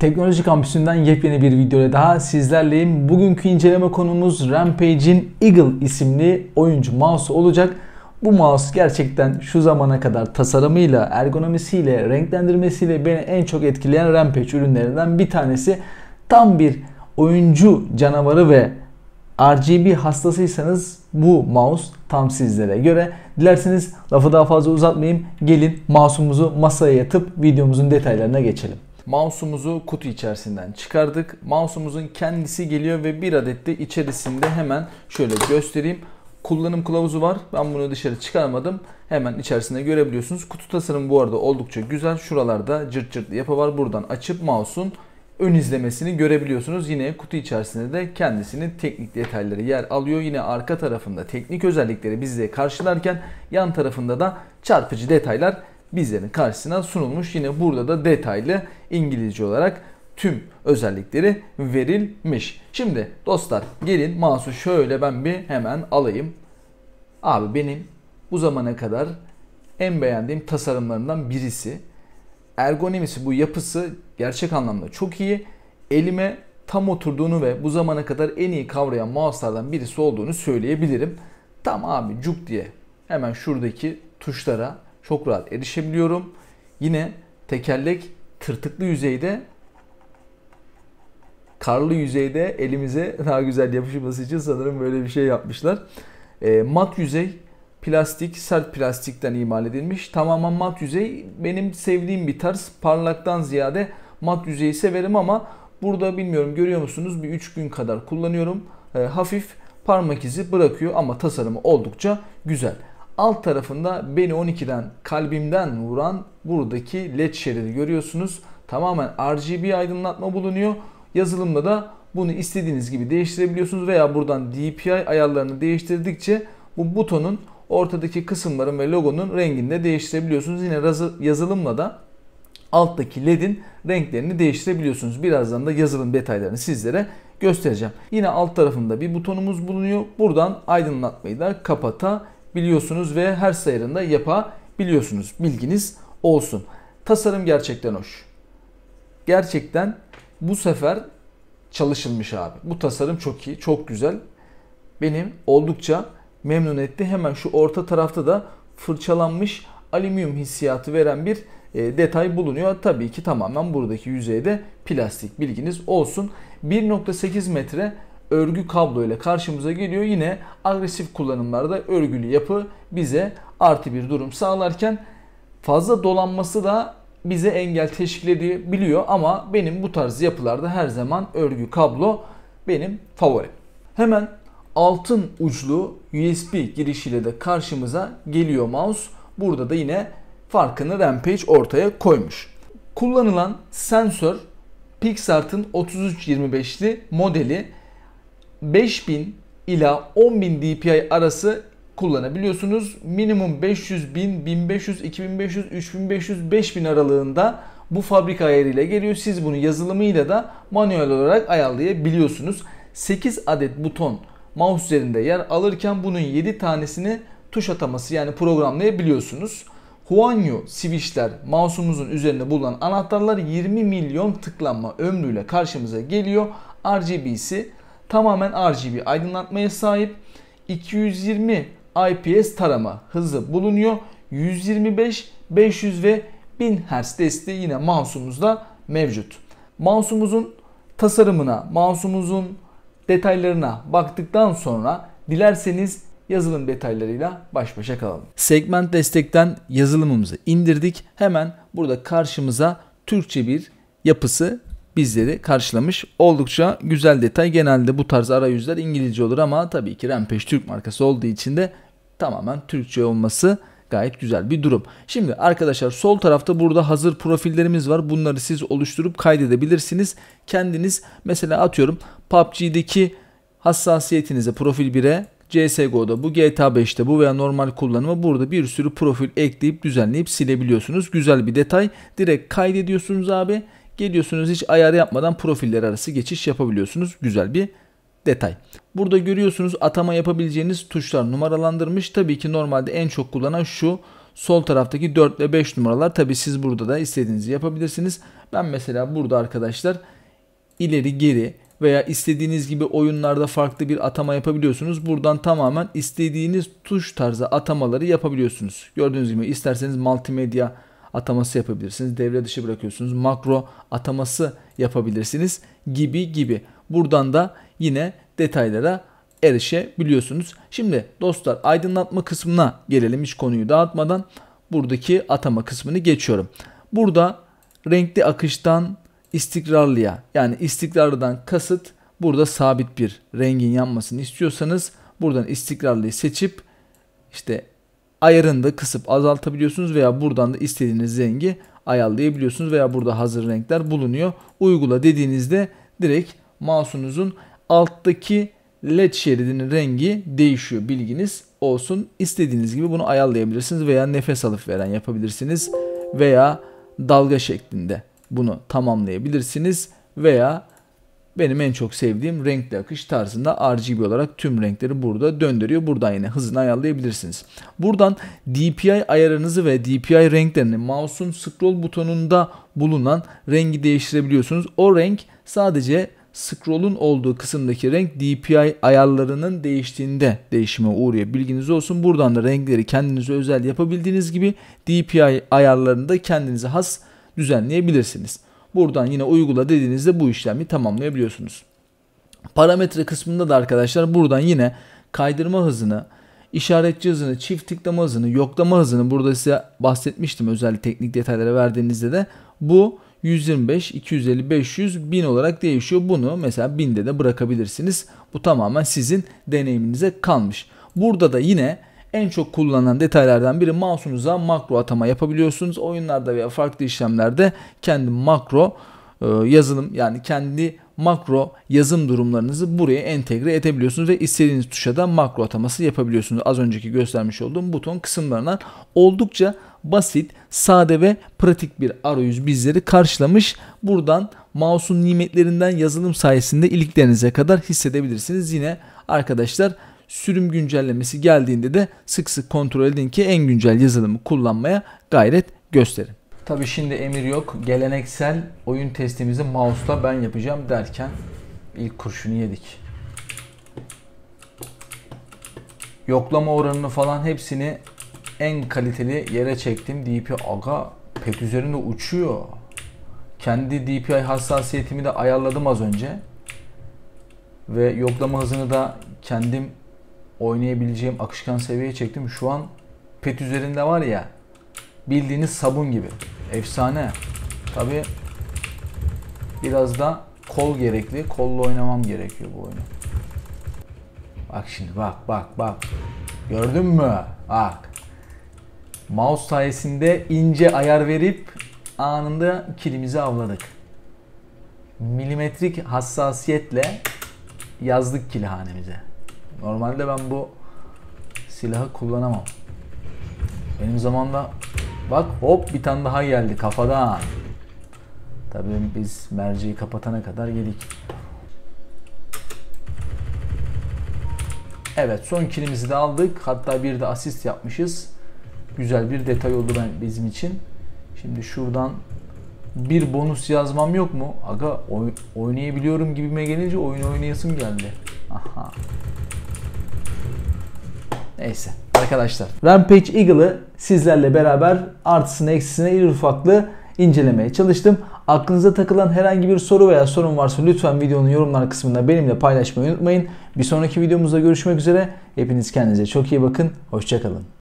Teknoloji Kampüsü'nden yepyeni bir videoya daha sizlerleyim. Bugünkü inceleme konumuz Rampage'in Eagle isimli oyuncu mouse olacak. Bu mouse gerçekten şu zamana kadar tasarımıyla, ergonomisiyle, renklendirmesiyle beni en çok etkileyen Rampage ürünlerinden bir tanesi. Tam bir oyuncu canavarı ve RGB hastasıysanız bu mouse tam sizlere göre. Dilerseniz lafı daha fazla uzatmayayım. Gelin mouse'umuzu masaya yatıp videomuzun detaylarına geçelim. Mouse'umuzu kutu içerisinden çıkardık. Mouse'umuzun kendisi geliyor ve bir adet de içerisinde hemen şöyle göstereyim. Kullanım kılavuzu var. Ben bunu dışarı çıkarmadım. Hemen içerisinde görebiliyorsunuz. Kutu tasarım bu arada oldukça güzel. Şuralarda cırt cırt yapı var. Buradan açıp mouse'un ön izlemesini görebiliyorsunuz. Yine kutu içerisinde de kendisinin teknik detayları yer alıyor. Yine arka tarafında teknik özellikleri bizle karşılarken yan tarafında da çarpıcı detaylar bizlerin karşısına sunulmuş. Yine burada da detaylı İngilizce olarak tüm özellikleri verilmiş. Şimdi dostlar gelin mouse'u şöyle ben bir hemen alayım. Abi benim bu zamana kadar en beğendiğim tasarımlarından birisi. Ergonomisi bu yapısı gerçek anlamda çok iyi. Elime tam oturduğunu ve bu zamana kadar en iyi kavrayan mouse'lardan birisi olduğunu söyleyebilirim. Tam abi cuk diye hemen şuradaki tuşlara çok rahat erişebiliyorum. Yine tekerlek tırtıklı yüzeyde karlı yüzeyde elimize daha güzel yapışması için sanırım böyle bir şey yapmışlar. E, mat yüzey plastik, sert plastikten imal edilmiş. Tamamen mat yüzey benim sevdiğim bir tarz. Parlaktan ziyade mat yüzeyi severim ama burada bilmiyorum görüyor musunuz bir 3 gün kadar kullanıyorum. E, hafif parmak izi bırakıyor ama tasarımı oldukça güzel. Alt tarafında beni 12'den kalbimden vuran buradaki led şeridi görüyorsunuz. Tamamen RGB aydınlatma bulunuyor. Yazılımda da bunu istediğiniz gibi değiştirebiliyorsunuz veya buradan DPI ayarlarını değiştirdikçe bu butonun ortadaki kısımların ve logonun rengini de değiştirebiliyorsunuz. Yine yazılımla da alttaki ledin renklerini değiştirebiliyorsunuz. Birazdan da yazılım detaylarını sizlere göstereceğim. Yine alt tarafında bir butonumuz bulunuyor. Buradan aydınlatmayı da kapatabilirsiniz biliyorsunuz ve her sayarında yapabiliyorsunuz. Bilginiz olsun. Tasarım gerçekten hoş. Gerçekten bu sefer çalışılmış abi. Bu tasarım çok iyi, çok güzel. Benim oldukça memnun etti. Hemen şu orta tarafta da fırçalanmış alüminyum hissiyatı veren bir e, detay bulunuyor. Tabii ki tamamen buradaki yüzeyde plastik bilginiz olsun. 1.8 metre örgü kablo ile karşımıza geliyor. Yine agresif kullanımlarda örgülü yapı bize artı bir durum sağlarken fazla dolanması da bize engel teşkil edebiliyor ama benim bu tarz yapılarda her zaman örgü kablo benim favorim. Hemen altın uçlu USB girişiyle de karşımıza geliyor mouse. Burada da yine farkını Rampage ortaya koymuş. Kullanılan sensör Pixart'ın 3325'li modeli 5000 ila 10000 DPI arası kullanabiliyorsunuz. Minimum 500 bin, 1500, 2500, 3500, 5000 aralığında bu fabrika ayarıyla geliyor. Siz bunu yazılımıyla da manuel olarak ayarlayabiliyorsunuz. 8 adet buton mouse üzerinde yer alırken bunun 7 tanesini tuş ataması yani programlayabiliyorsunuz. Huanyu switchler mouse'umuzun üzerinde bulunan anahtarlar 20 milyon tıklanma ömrüyle karşımıza geliyor. RGB'si tamamen RGB aydınlatmaya sahip. 220 IPS tarama hızı bulunuyor. 125, 500 ve 1000 Hz desteği yine mouse'umuzda mevcut. Mouse'umuzun tasarımına, mouse'umuzun detaylarına baktıktan sonra dilerseniz yazılım detaylarıyla baş başa kalalım. Segment destekten yazılımımızı indirdik. Hemen burada karşımıza Türkçe bir yapısı bizleri karşılamış. Oldukça güzel detay. Genelde bu tarz arayüzler İngilizce olur ama tabii ki Rampage Türk markası olduğu için de tamamen Türkçe olması gayet güzel bir durum. Şimdi arkadaşlar sol tarafta burada hazır profillerimiz var. Bunları siz oluşturup kaydedebilirsiniz. Kendiniz mesela atıyorum PUBG'deki hassasiyetinize profil 1'e CSGO'da bu GTA 5'te bu veya normal kullanımı burada bir sürü profil ekleyip düzenleyip silebiliyorsunuz. Güzel bir detay. Direkt kaydediyorsunuz abi. Geliyorsunuz hiç ayarı yapmadan profiller arası geçiş yapabiliyorsunuz. Güzel bir detay. Burada görüyorsunuz atama yapabileceğiniz tuşlar numaralandırmış. Tabii ki normalde en çok kullanan şu sol taraftaki 4 ve 5 numaralar. Tabii siz burada da istediğinizi yapabilirsiniz. Ben mesela burada arkadaşlar ileri geri veya istediğiniz gibi oyunlarda farklı bir atama yapabiliyorsunuz. Buradan tamamen istediğiniz tuş tarzı atamaları yapabiliyorsunuz. Gördüğünüz gibi isterseniz multimedya ataması yapabilirsiniz. Devre dışı bırakıyorsunuz. Makro ataması yapabilirsiniz gibi gibi. Buradan da yine detaylara erişebiliyorsunuz. Şimdi dostlar aydınlatma kısmına gelelim hiç konuyu dağıtmadan. Buradaki atama kısmını geçiyorum. Burada renkli akıştan istikrarlıya yani istikrarlıdan kasıt burada sabit bir rengin yanmasını istiyorsanız buradan istikrarlıyı seçip işte ayarını da kısıp azaltabiliyorsunuz veya buradan da istediğiniz rengi ayarlayabiliyorsunuz veya burada hazır renkler bulunuyor. Uygula dediğinizde direkt mouse'unuzun alttaki led şeridinin rengi değişiyor bilginiz olsun. İstediğiniz gibi bunu ayarlayabilirsiniz veya nefes alıp veren yapabilirsiniz veya dalga şeklinde bunu tamamlayabilirsiniz veya benim en çok sevdiğim renkli akış tarzında RGB olarak tüm renkleri burada döndürüyor. Buradan yine hızını ayarlayabilirsiniz. Buradan DPI ayarınızı ve DPI renklerini mouse'un scroll butonunda bulunan rengi değiştirebiliyorsunuz. O renk sadece scroll'un olduğu kısımdaki renk DPI ayarlarının değiştiğinde değişime uğruyor. Bilginiz olsun. Buradan da renkleri kendinize özel yapabildiğiniz gibi DPI ayarlarını da kendinize has düzenleyebilirsiniz. Buradan yine uygula dediğinizde bu işlemi tamamlayabiliyorsunuz. Parametre kısmında da arkadaşlar buradan yine kaydırma hızını, işaretçi hızını, çift tıklama hızını, yoklama hızını burada size bahsetmiştim özel teknik detaylara verdiğinizde de bu 125, 250, 500, 1000 olarak değişiyor. Bunu mesela 1000'de de bırakabilirsiniz. Bu tamamen sizin deneyiminize kalmış. Burada da yine en çok kullanılan detaylardan biri mouse'unuza makro atama yapabiliyorsunuz. Oyunlarda veya farklı işlemlerde kendi makro e, yazılım yani kendi makro yazım durumlarınızı buraya entegre edebiliyorsunuz ve istediğiniz tuşa da makro ataması yapabiliyorsunuz. Az önceki göstermiş olduğum buton kısımlarından oldukça basit, sade ve pratik bir arayüz bizleri karşılamış. Buradan mouse'un nimetlerinden yazılım sayesinde iliklerinize kadar hissedebilirsiniz. Yine arkadaşlar sürüm güncellemesi geldiğinde de sık sık kontrol edin ki en güncel yazılımı kullanmaya gayret gösterin. Tabi şimdi emir yok. Geleneksel oyun testimizi mouse'la ben yapacağım derken ilk kurşunu yedik. Yoklama oranını falan hepsini en kaliteli yere çektim. DPI aga pet üzerinde uçuyor. Kendi DPI hassasiyetimi de ayarladım az önce. Ve yoklama hızını da kendim oynayabileceğim akışkan seviyeye çektim. Şu an pet üzerinde var ya bildiğiniz sabun gibi. Efsane. Tabi biraz da kol gerekli. Kolla oynamam gerekiyor bu oyunu. Bak şimdi bak bak bak. Gördün mü? Bak. Mouse sayesinde ince ayar verip anında kilimizi avladık. Milimetrik hassasiyetle yazdık kilhanemize. Normalde ben bu silahı kullanamam. Benim zamanda bak hop bir tane daha geldi kafadan. Tabii biz merceği kapatana kadar yedik. Evet son kilimizi de aldık. Hatta bir de asist yapmışız. Güzel bir detay oldu ben bizim için. Şimdi şuradan bir bonus yazmam yok mu? Aga oy, oynayabiliyorum gibime gelince oyun oynayasım geldi. Aha. Neyse arkadaşlar. Rampage Eagle'ı sizlerle beraber artısını eksisine iri ufaklı incelemeye çalıştım. Aklınıza takılan herhangi bir soru veya sorun varsa lütfen videonun yorumlar kısmında benimle paylaşmayı unutmayın. Bir sonraki videomuzda görüşmek üzere. Hepiniz kendinize çok iyi bakın. Hoşçakalın.